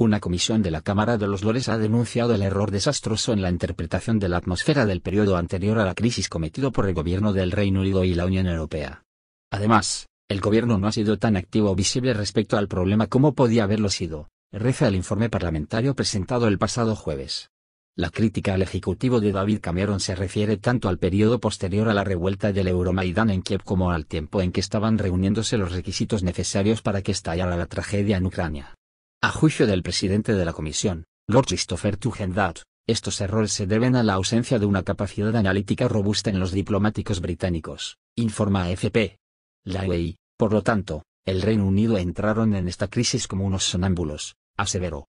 Una comisión de la Cámara de los Lores ha denunciado el error desastroso en la interpretación de la atmósfera del periodo anterior a la crisis cometido por el gobierno del Reino Unido y la Unión Europea. Además, el gobierno no ha sido tan activo o visible respecto al problema como podía haberlo sido, reza el informe parlamentario presentado el pasado jueves. La crítica al ejecutivo de David Cameron se refiere tanto al periodo posterior a la revuelta del Euromaidán en Kiev como al tiempo en que estaban reuniéndose los requisitos necesarios para que estallara la tragedia en Ucrania. A juicio del presidente de la comisión, Lord Christopher Tugendhat, estos errores se deben a la ausencia de una capacidad analítica robusta en los diplomáticos británicos, informa AFP. La ley por lo tanto, el Reino Unido entraron en esta crisis como unos sonámbulos, aseveró.